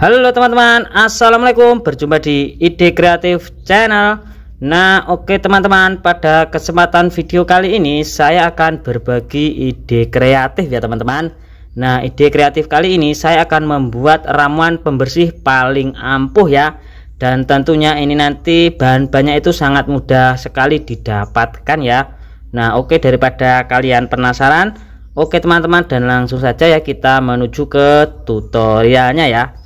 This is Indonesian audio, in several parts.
Halo teman-teman Assalamualaikum Berjumpa di ide kreatif channel Nah oke teman-teman Pada kesempatan video kali ini Saya akan berbagi ide kreatif ya teman-teman Nah ide kreatif kali ini Saya akan membuat ramuan pembersih paling ampuh ya Dan tentunya ini nanti bahan-bahannya itu sangat mudah sekali didapatkan ya Nah oke daripada kalian penasaran Oke teman-teman dan langsung saja ya kita menuju ke tutorialnya ya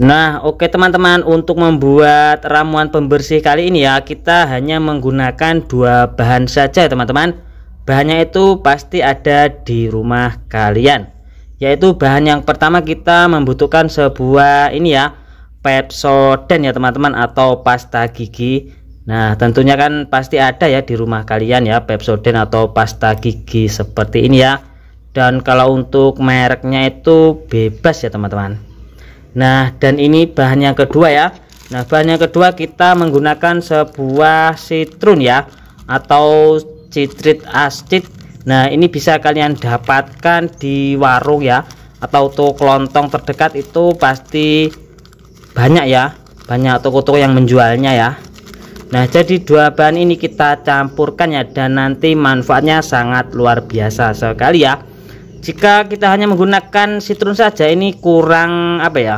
Nah oke okay, teman-teman untuk membuat ramuan pembersih kali ini ya kita hanya menggunakan dua bahan saja teman-teman Bahannya itu pasti ada di rumah kalian Yaitu bahan yang pertama kita membutuhkan sebuah ini ya Pepsodent ya teman-teman atau pasta gigi Nah tentunya kan pasti ada ya di rumah kalian ya Pepsodent atau pasta gigi seperti ini ya Dan kalau untuk mereknya itu bebas ya teman-teman nah dan ini bahan yang kedua ya nah bahan yang kedua kita menggunakan sebuah citrun ya atau citrit acid nah ini bisa kalian dapatkan di warung ya atau toko kelontong terdekat itu pasti banyak ya banyak toko-toko yang menjualnya ya Nah jadi dua bahan ini kita campurkan ya dan nanti manfaatnya sangat luar biasa sekali ya jika kita hanya menggunakan sitrun saja ini kurang apa ya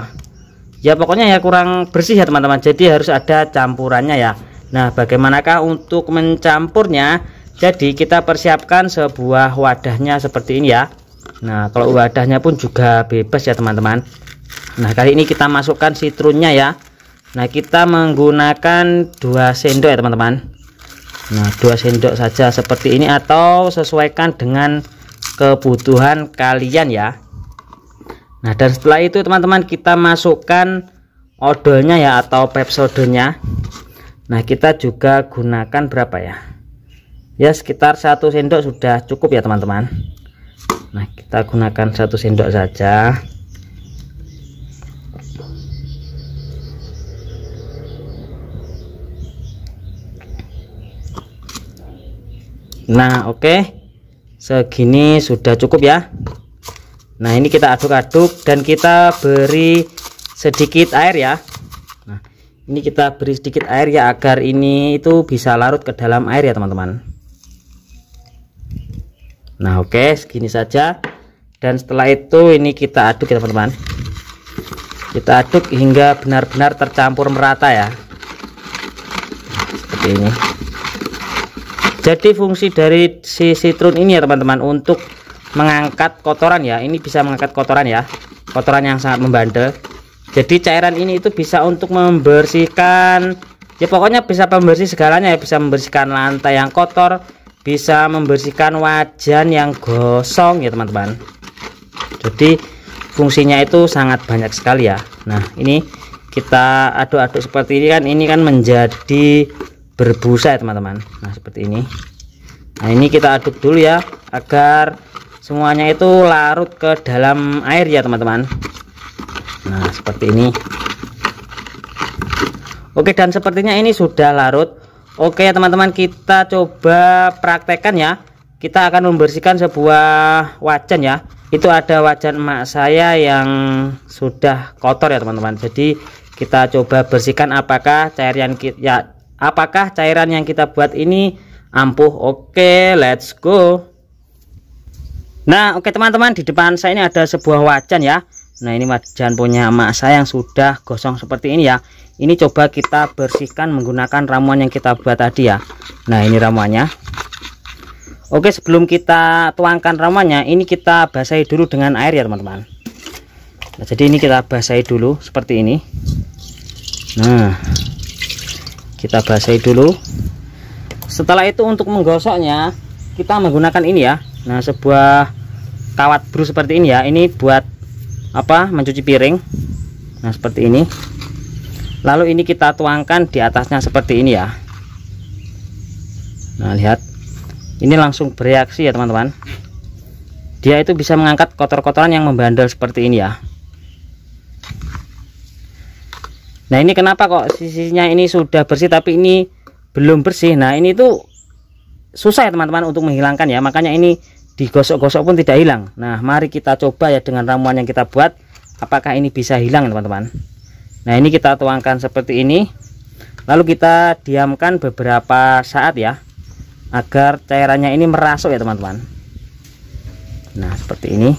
ya pokoknya ya kurang bersih ya teman-teman jadi harus ada campurannya ya nah bagaimanakah untuk mencampurnya jadi kita persiapkan sebuah wadahnya seperti ini ya nah kalau wadahnya pun juga bebas ya teman-teman nah kali ini kita masukkan sitrunnya ya nah kita menggunakan dua sendok ya teman-teman nah dua sendok saja seperti ini atau sesuaikan dengan kebutuhan kalian ya nah dan setelah itu teman-teman kita masukkan odolnya ya atau pepsodonya nah kita juga gunakan berapa ya ya sekitar satu sendok sudah cukup ya teman-teman nah kita gunakan satu sendok saja Nah, oke. Okay segini sudah cukup ya nah ini kita aduk-aduk dan kita beri sedikit air ya nah ini kita beri sedikit air ya agar ini itu bisa larut ke dalam air ya teman-teman nah oke okay, segini saja dan setelah itu ini kita aduk ya teman-teman kita aduk hingga benar-benar tercampur merata ya nah, seperti ini jadi fungsi dari si sitrun ini ya teman-teman untuk mengangkat kotoran ya ini bisa mengangkat kotoran ya kotoran yang sangat membandel jadi cairan ini itu bisa untuk membersihkan ya pokoknya bisa pembersih segalanya ya bisa membersihkan lantai yang kotor bisa membersihkan wajan yang gosong ya teman-teman jadi fungsinya itu sangat banyak sekali ya Nah ini kita aduk-aduk seperti ini kan ini kan menjadi berbusa ya teman-teman nah seperti ini nah ini kita aduk dulu ya agar semuanya itu larut ke dalam air ya teman-teman nah seperti ini oke dan sepertinya ini sudah larut oke ya teman-teman kita coba praktekkan ya kita akan membersihkan sebuah wajan ya itu ada wajan emak saya yang sudah kotor ya teman-teman jadi kita coba bersihkan apakah cairan ya apakah cairan yang kita buat ini ampuh oke let's go nah oke teman-teman di depan saya ini ada sebuah wajan ya nah ini wajan punya emak saya yang sudah gosong seperti ini ya ini coba kita bersihkan menggunakan ramuan yang kita buat tadi ya nah ini ramuannya Oke sebelum kita tuangkan ramuannya ini kita basahi dulu dengan air ya teman-teman nah, jadi ini kita basahi dulu seperti ini nah kita basahi dulu setelah itu untuk menggosoknya kita menggunakan ini ya nah sebuah kawat bru seperti ini ya ini buat apa mencuci piring nah seperti ini lalu ini kita tuangkan di atasnya seperti ini ya nah lihat ini langsung bereaksi ya teman-teman dia itu bisa mengangkat kotor-kotoran yang membandel seperti ini ya nah ini kenapa kok sisinya ini sudah bersih tapi ini belum bersih nah ini tuh susah ya teman-teman untuk menghilangkan ya makanya ini digosok-gosok pun tidak hilang nah mari kita coba ya dengan ramuan yang kita buat apakah ini bisa hilang teman-teman nah ini kita tuangkan seperti ini lalu kita diamkan beberapa saat ya agar cairannya ini merasuk ya teman-teman nah seperti ini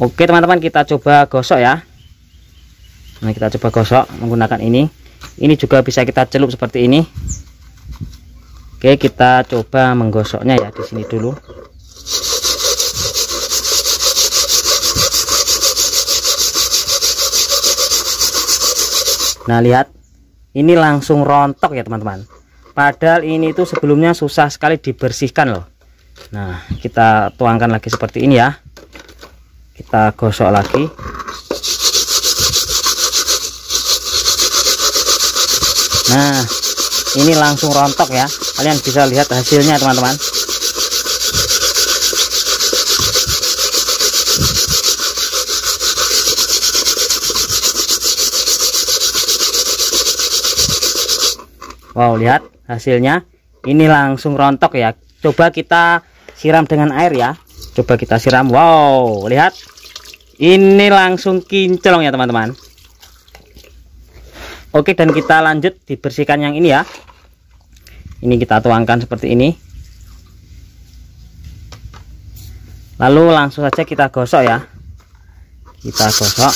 Oke teman-teman kita coba gosok ya Nah kita coba gosok menggunakan ini Ini juga bisa kita celup seperti ini Oke kita coba menggosoknya ya di sini dulu Nah lihat ini langsung rontok ya teman-teman Padahal ini itu sebelumnya susah sekali dibersihkan loh Nah kita tuangkan lagi seperti ini ya kita gosok lagi nah ini langsung rontok ya kalian bisa lihat hasilnya teman-teman Wow lihat hasilnya ini langsung rontok ya coba kita siram dengan air ya coba kita siram wow lihat ini langsung kinclong ya teman-teman oke dan kita lanjut dibersihkan yang ini ya ini kita tuangkan seperti ini lalu langsung saja kita gosok ya kita gosok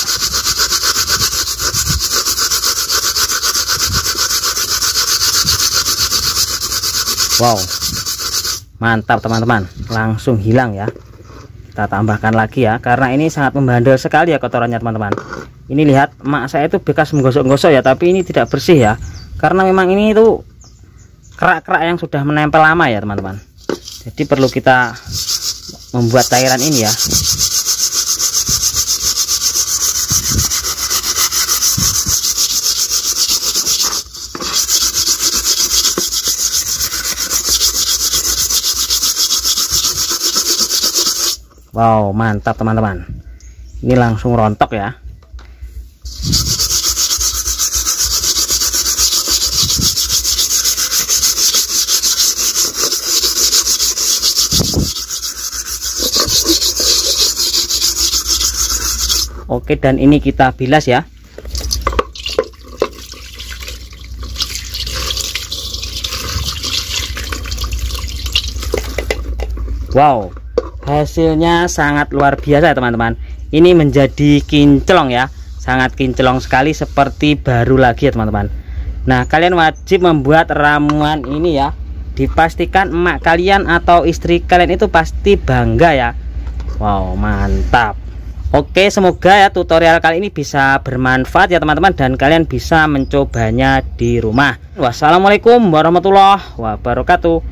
wow mantap teman-teman langsung hilang ya kita tambahkan lagi ya karena ini sangat membandel sekali ya kotorannya teman-teman ini lihat mak saya itu bekas menggosok-gosok ya tapi ini tidak bersih ya karena memang ini itu kerak-kerak yang sudah menempel lama ya teman-teman jadi perlu kita membuat cairan ini ya Wow mantap teman-teman ini langsung rontok ya Oke dan ini kita bilas ya Wow hasilnya sangat luar biasa teman-teman ini menjadi kinclong ya sangat kinclong sekali seperti baru lagi ya teman-teman nah kalian wajib membuat ramuan ini ya dipastikan emak kalian atau istri kalian itu pasti bangga ya Wow mantap Oke semoga ya tutorial kali ini bisa bermanfaat ya teman-teman dan kalian bisa mencobanya di rumah Wassalamualaikum warahmatullahi wabarakatuh